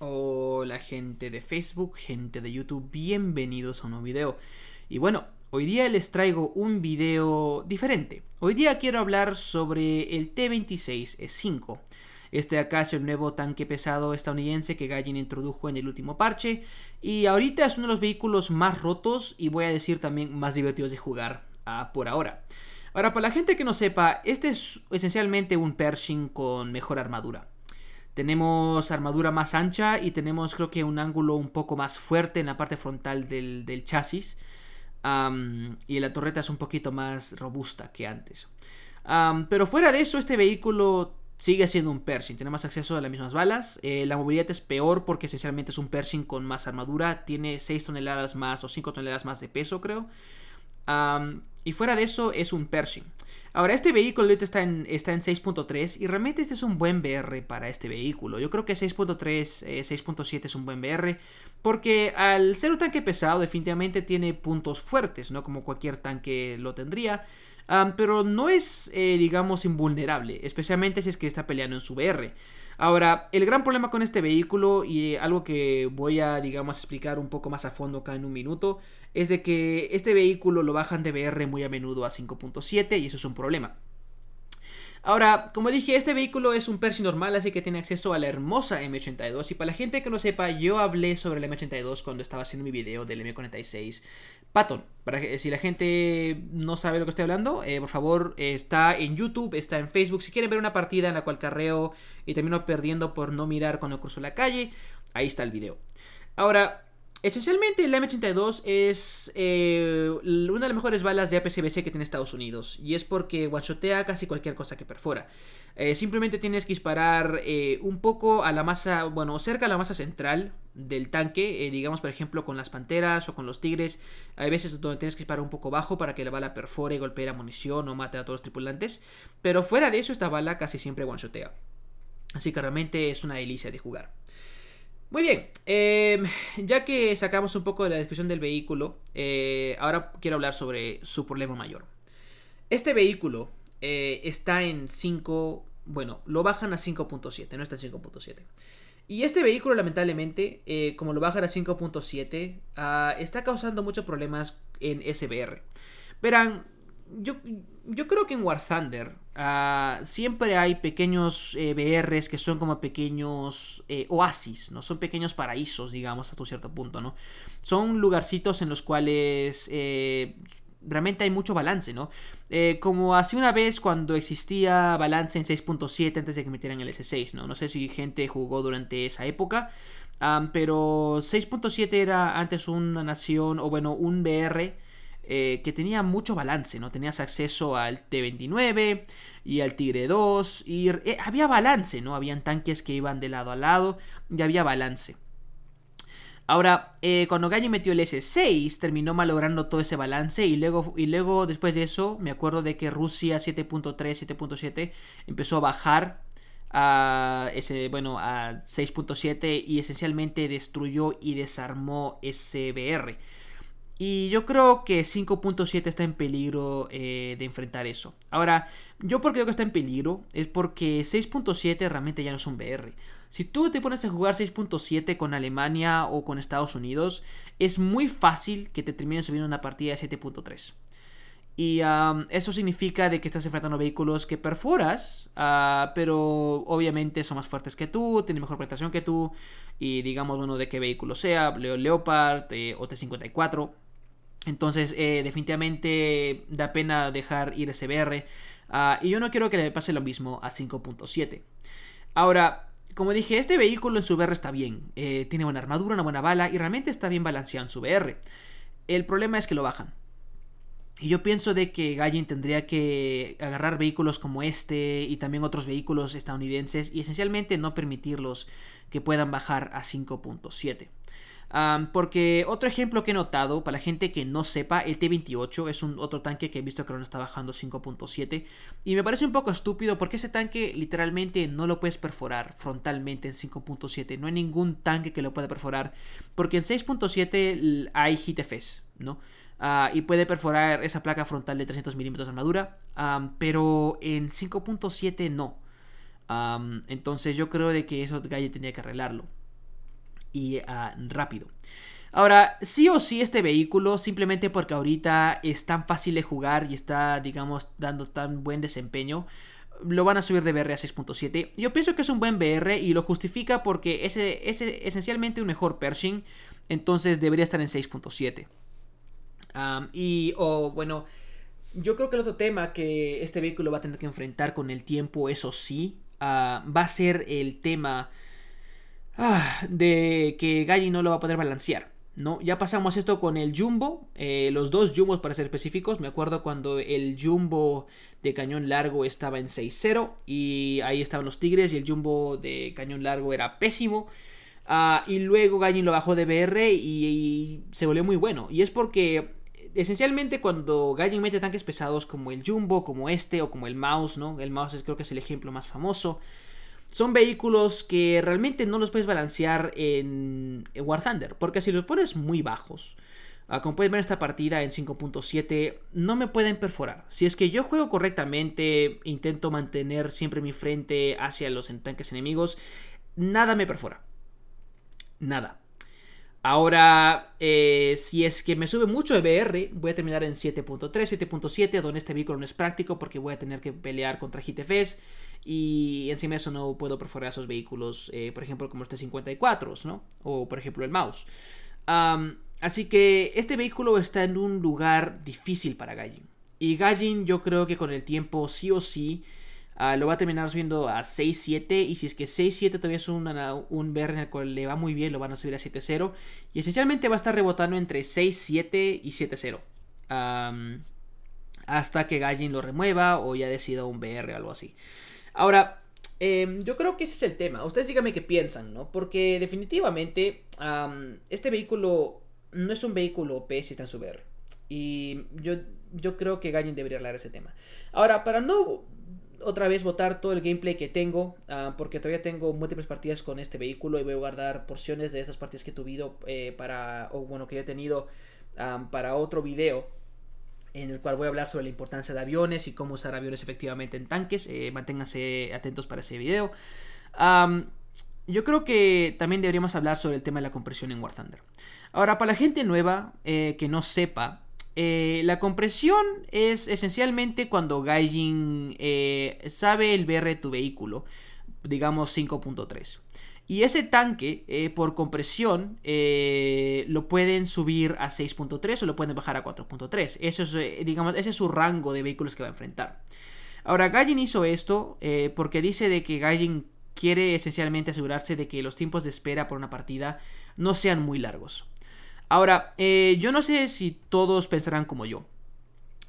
Hola gente de Facebook, gente de YouTube, bienvenidos a un nuevo video. Y bueno, hoy día les traigo un video diferente. Hoy día quiero hablar sobre el T-26E5. E este acá es el nuevo tanque pesado estadounidense que Gallin introdujo en el último parche. Y ahorita es uno de los vehículos más rotos y voy a decir también más divertidos de jugar ah, por ahora. Ahora, para la gente que no sepa, este es esencialmente un Pershing con mejor armadura. Tenemos armadura más ancha y tenemos creo que un ángulo un poco más fuerte en la parte frontal del, chasis. y la torreta es un poquito más robusta que antes. pero fuera de eso, este vehículo sigue siendo un Pershing. tiene más acceso a las mismas balas. Eh, la movilidad es peor porque esencialmente es un Pershing con más armadura. Tiene 6 toneladas más o 5 toneladas más de peso, creo. Y fuera de eso es un Pershing. Ahora, este vehículo está en, está en 6.3 y realmente este es un buen BR para este vehículo. Yo creo que 6.3, 6.7 eh, es un buen BR porque al ser un tanque pesado definitivamente tiene puntos fuertes, ¿no? Como cualquier tanque lo tendría. pero no es, eh, digamos, invulnerable, especialmente si es que está peleando en su BR. Ahora, el gran problema con este vehículo y algo que voy a, digamos, explicar un poco más a fondo acá en un minuto, es de que este vehículo lo bajan de BR muy a menudo a 5.7 y eso es un problema. Ahora, como dije, este vehículo es un Percy normal, así que tiene acceso a la hermosa M82. Y para la gente que no sepa, yo hablé sobre la M82 cuando estaba haciendo mi video del M46 Patton. Para que, si la gente no sabe lo que estoy hablando, eh, por favor, está en YouTube, está en Facebook. Si quieren ver una partida en la cual carreo y termino perdiendo por no mirar cuando cruzo la calle, ahí está el video. Ahora, Esencialmente el M82 es eh, una de las mejores balas de APCBC que tiene Estados Unidos y es porque guachotea casi cualquier cosa que perfora. Eh, simplemente tienes que disparar eh, un poco a la masa, bueno, cerca a la masa central del tanque, digamos por ejemplo con las panteras o con los tigres, hay veces donde tienes que disparar un poco bajo para que la bala perfore y golpee la munición o mate a todos los tripulantes, pero fuera de eso esta bala casi siempre guachotea. Así que realmente es una delicia de jugar. Muy bien, em, ya que sacamos un poco de la descripción del vehículo, eh, ahora quiero hablar sobre su problema mayor. Este vehículo eh, está en 5, bueno, lo bajan a 5.7, no está en 5.7. Y este vehículo lamentablemente, eh, como lo bajan a 5.7, ah, está causando muchos problemas en SBR. Verán, yo, yo creo que en War Thunder Ah, siempre hay pequeños eh, BRs que son como pequeños eh, oasis, ¿no? Son pequeños paraísos, digamos, hasta un cierto punto, ¿no? Son lugarcitos en los cuales eh, realmente hay mucho balance, ¿no? como hace una vez cuando existía balance en 6.7 antes de que metieran el S6, ¿no? No sé si gente jugó durante esa época. pero 6.7 era antes una nación, o bueno, un BR eh, que tenía mucho balance, ¿no? Tenías acceso al T-29 y al Tigre 2 y eh, había balance, ¿no? Habían tanques que iban de lado a lado y había balance. Ahora, eh, cuando Galli metió el S6, terminó malogrando todo ese balance y luego, y luego después de eso, me acuerdo de que Rusia 7.3, 7.7 empezó a bajar a ese, bueno, a 6.7 y esencialmente destruyó y desarmó SBR. Y yo creo que 5.7 está en peligro eh, de enfrentar eso. Ahora, yo porque creo que está en peligro es porque 6.7 realmente ya no es un BR. Si tú te pones a jugar 6.7 con Alemania o con Estados Unidos, es muy fácil que te termines subiendo una partida de 7.3. Y eso significa de que estás enfrentando vehículos que perforas, ah, pero obviamente son más fuertes que tú, tienen mejor prestación que tú, y digamos, bueno, de qué vehículo sea, Leopard eh, o T-54. Entonces, eh, definitivamente da pena dejar ir ese BR. Ah, y yo no quiero que le pase lo mismo a 5.7. Ahora, como dije, este vehículo en su BR está bien. Eh, tiene buena armadura, una buena bala y realmente está bien balanceado en su BR. El problema es que lo bajan. Y yo pienso de que Gallen tendría que agarrar vehículos como este y también otros vehículos estadounidenses y esencialmente no permitirlos que puedan bajar a 5.7 porque otro ejemplo que he notado, para la gente que no sepa, el T-28 es un otro tanque que he visto que no está bajando 5.7. Y me parece un poco estúpido porque ese tanque literalmente no lo puedes perforar frontalmente en 5.7. No hay ningún tanque que lo pueda perforar. Porque en 6.7 hay GTFs, ¿no? Ah, y puede perforar esa placa frontal de 300 milímetros de armadura. pero en 5.7 no. entonces yo creo de que eso Galle tenía que arreglarlo y ah, rápido. Ahora, sí o sí este vehículo, simplemente porque ahorita es tan fácil de jugar y está, digamos, dando tan buen desempeño, lo van a subir de BR a 6.7. Yo pienso que es un buen BR y lo justifica porque es, esencialmente un mejor Pershing, entonces debería estar en 6.7. y, o bueno, yo creo que el otro tema que este vehículo va a tener que enfrentar con el tiempo, eso sí, ah, va a ser el tema Ah, de que Galli no lo va a poder balancear. ¿no? Ya pasamos esto con el Jumbo, eh, los dos Jumbos para ser específicos. Me acuerdo cuando el Jumbo de cañón largo estaba en 6-0 y ahí estaban los Tigres y el Jumbo de cañón largo era pésimo. Ah, y luego Gallin lo bajó de BR y, se volvió muy bueno. Y es porque esencialmente cuando Gallin mete tanques pesados como el Jumbo, como este o como el Mouse, ¿no? El Mouse es, creo que es el ejemplo más famoso son vehículos que realmente no los puedes balancear en, War Thunder, porque si los pones muy bajos, ah, como puedes ver en esta partida en 5.7, no me pueden perforar. Si es que yo juego correctamente, intento mantener siempre mi frente hacia los tanques enemigos, nada me perfora. Nada. Ahora, eh, si es que me sube mucho EBR, voy a terminar en 7.3, 7.7, donde este vehículo no es práctico porque voy a tener que pelear contra GTFs. Y encima de eso no puedo perforar esos vehículos, eh, por ejemplo, como este 54, ¿no? O por ejemplo el mouse. así que este vehículo está en un lugar difícil para Gallin. Y Gallin yo creo que con el tiempo sí o sí ah, lo va a terminar subiendo a 6-7. Y si es que 6-7 todavía es un BR en el cual le va muy bien, lo van a subir a 7-0. Y esencialmente va a estar rebotando entre 6-7 y 7-0. hasta que Gallin lo remueva o ya decida un BR o algo así. Ahora, em, yo creo que ese es el tema. Ustedes díganme qué piensan, ¿no? Porque definitivamente este vehículo no es un vehículo OP si está en su ver. Y yo, yo creo que Gallen debería hablar de ese tema. Ahora, para no otra vez votar todo el gameplay que tengo, ah, porque todavía tengo múltiples partidas con este vehículo y voy a guardar porciones de esas partidas que he tuvido eh, para, bueno, que he tenido para otro video en el cual voy a hablar sobre la importancia de aviones y cómo usar aviones efectivamente en tanques. Eh, manténganse atentos para ese video. yo creo que también deberíamos hablar sobre el tema de la compresión en War Thunder. Ahora, para la gente nueva eh, que no sepa, eh, la compresión es esencialmente cuando Gaijin sabe el BR de tu vehículo, digamos 5.3. Y ese tanque, eh, por compresión, eh, lo pueden subir a 6.3 o lo pueden bajar a 4.3. Eso es, eh, digamos, ese es su rango de vehículos que va a enfrentar. Ahora, Gaijin hizo esto porque dice de que Gaijin quiere esencialmente asegurarse de que los tiempos de espera por una partida no sean muy largos. Ahora, yo no sé si todos pensarán como yo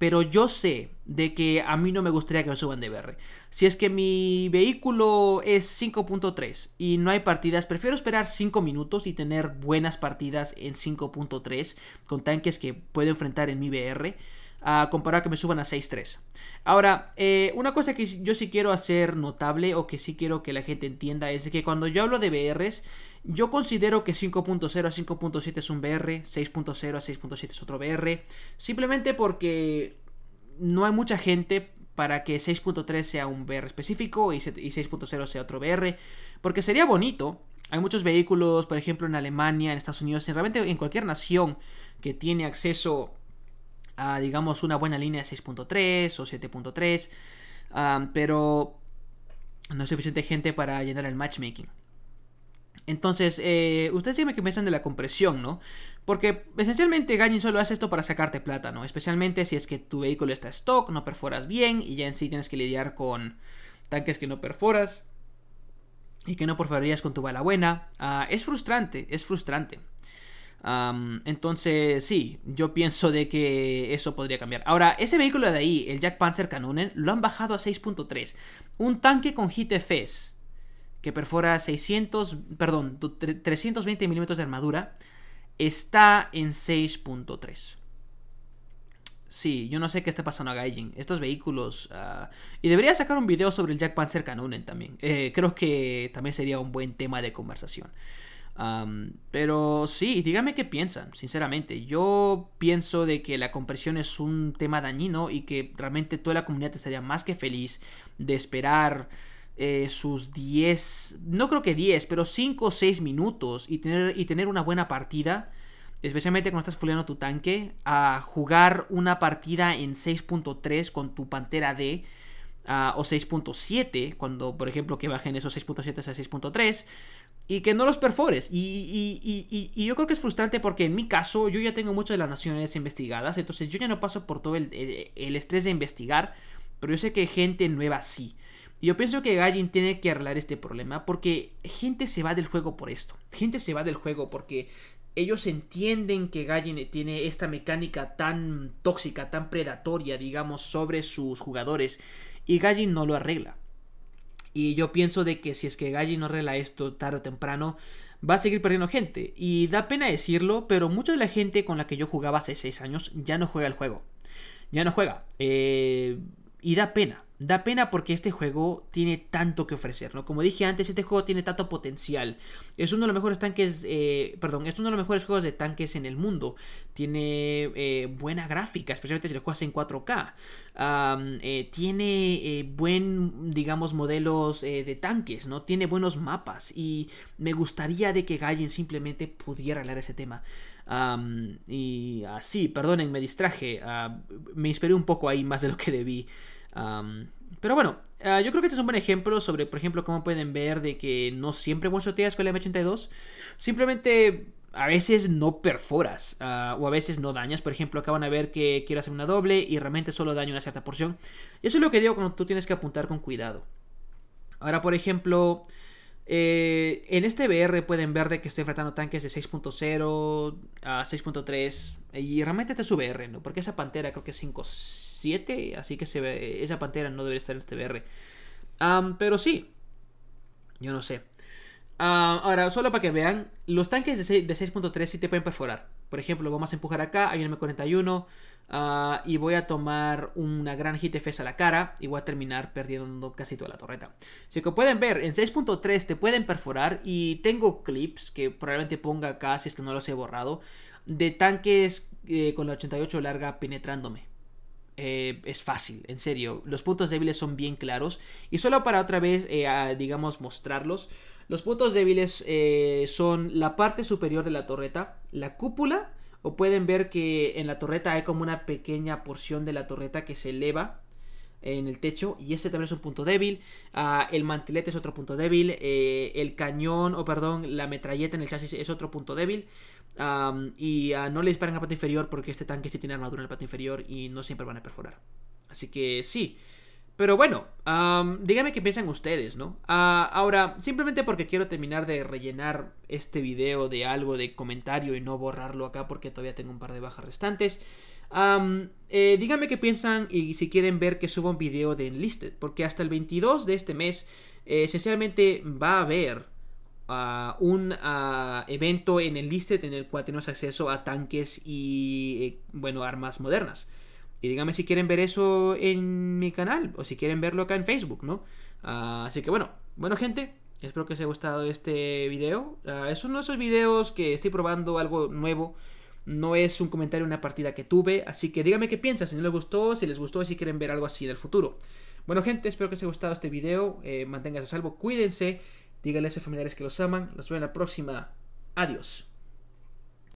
pero yo sé de que a mí no me gustaría que me suban de BR. Si es que mi vehículo es 5.3 y no hay partidas, prefiero esperar 5 minutos y tener buenas partidas en 5.3 con tanques que puedo enfrentar en mi BR a comparar que me suban a 6.3. Ahora, eh, una cosa que yo sí quiero hacer notable o que sí quiero que la gente entienda es que cuando yo hablo de BRs, yo considero que 5.0 a 5.7 es un BR, 6.0 a 6.7 es otro BR, simplemente porque no hay mucha gente para que 6.3 sea un BR específico y 6.0 sea otro BR, porque sería bonito. Hay muchos vehículos, por ejemplo, en Alemania, en Estados Unidos, en realmente en cualquier nación que tiene acceso a, digamos, una buena línea de 6.3 o 7.3, ah, pero no es suficiente gente para llenar el matchmaking. Entonces, eh, ustedes siempre que piensan de la compresión, ¿no? Porque esencialmente Gaijin solo hace esto para sacarte plata, ¿no? Especialmente si es que tu vehículo está stock, no perforas bien y ya en sí tienes que lidiar con tanques que no perforas y que no perforarías con tu bala buena. Ah, es frustrante, es frustrante. entonces, sí, yo pienso de que eso podría cambiar. Ahora, ese vehículo de ahí, el Jack Panzer Canonen, lo han bajado a 6.3. Un tanque con hit que perfora 600, perdón, 320 milímetros de armadura, está en 6.3. Sí, yo no sé qué está pasando a Gaijin. Estos vehículos... Ah, y debería sacar un video sobre el Jack Panzer Canonen también. Eh, creo que también sería un buen tema de conversación. pero sí, dígame qué piensan, sinceramente. Yo pienso de que la compresión es un tema dañino y que realmente toda la comunidad estaría más que feliz de esperar eh, sus 10, no creo que 10, pero 5 o 6 minutos y tener, y tener una buena partida, especialmente cuando estás fuleando tu tanque, a jugar una partida en 6.3 con tu pantera D. Ah, o 6.7, cuando por ejemplo que bajen esos 6.7 a 6.3 y que no los perfores. Y, yo creo que es frustrante porque en mi caso yo ya tengo muchas de las naciones investigadas, entonces yo ya no paso por todo el, el estrés de investigar, pero yo sé que gente nueva sí. Y yo pienso que Gallin tiene que arreglar este problema porque gente se va del juego por esto. Gente se va del juego porque ellos entienden que Gallin tiene esta mecánica tan tóxica, tan predatoria, digamos, sobre sus jugadores. Y Gallin no lo arregla. Y yo pienso de que si es que Gallin no arregla esto tarde o temprano, va a seguir perdiendo gente. Y da pena decirlo, pero mucha de la gente con la que yo jugaba hace 6 años ya no juega el juego. Ya no juega. Eh, y da pena. Da pena porque este juego tiene tanto que ofrecer, ¿no? Como dije antes, este juego tiene tanto potencial. Es uno de los mejores tanques, eh, perdón, es uno de los mejores juegos de tanques en el mundo. Tiene eh, buena gráfica, especialmente si lo juegas en 4K. Eh, tiene buen, digamos, modelos de tanques, ¿no? Tiene buenos mapas y me gustaría de que Gallen simplemente pudiera hablar ese tema. y así, perdonen, me distraje. Ah, me inspiré un poco ahí más de lo que debí pero bueno, ah, yo creo que este es un buen ejemplo sobre, por ejemplo, cómo pueden ver de que no siempre one con el M82. Simplemente a veces no perforas ah, o a veces no dañas. Por ejemplo, acaban a ver que quiero hacer una doble y realmente solo daño una cierta porción. Eso es lo que digo cuando tú tienes que apuntar con cuidado. Ahora, por ejemplo, eh, en este BR pueden ver de que estoy enfrentando tanques de 6.0 a 6.3 y realmente este es su BR, ¿no? Porque esa pantera creo que es 5. 7, así que se ve, esa pantera no debería estar en este BR pero sí, yo no sé. ahora, solo para que vean, los tanques de 6.3 sí te pueden perforar. Por ejemplo, vamos a empujar acá, hay un M41, ah, y voy a tomar una gran hit a la cara, y voy a terminar perdiendo casi toda la torreta. Así que pueden ver, en 6.3 te pueden perforar, y tengo clips que probablemente ponga acá, si es que no los he borrado, de tanques eh, con la 88 larga penetrándome. Eh, es fácil, en serio. Los puntos débiles son bien claros. Y solo para otra vez, eh, digamos, mostrarlos. Los puntos débiles eh, son la parte superior de la torreta, la cúpula, o pueden ver que en la torreta hay como una pequeña porción de la torreta que se eleva en el techo y ese también es un punto débil. Ah, el mantelete es otro punto débil. Eh, el cañón, o perdón, la metralleta en el chasis es otro punto débil. y ah, no le disparen la parte inferior porque este tanque sí tiene armadura en el parte inferior y no siempre van a perforar. Así que sí. Pero bueno, díganme qué piensan ustedes, ¿no? Ah, ahora, simplemente porque quiero terminar de rellenar este video de algo de comentario y no borrarlo acá porque todavía tengo un par de bajas restantes. Eh, díganme qué piensan y si quieren ver que suba un video de Enlisted, porque hasta el 22 de este mes eh, esencialmente va a haber ah, un ah, evento en Enlisted en el cual tenemos acceso a tanques y, eh, bueno, armas modernas. Y díganme si quieren ver eso en mi canal o si quieren verlo acá en Facebook, ¿no? Ah, así que bueno, bueno gente, espero que os haya gustado este video. es uno de esos videos que estoy probando algo nuevo. No es un comentario, una partida que tuve. Así que díganme qué piensas, si no les gustó, si les gustó, si quieren ver algo así en el futuro. Bueno, gente, espero que les haya gustado este video. Eh, manténganse a salvo, cuídense. Díganle a sus familiares que los aman. Los veo en la próxima. Adiós.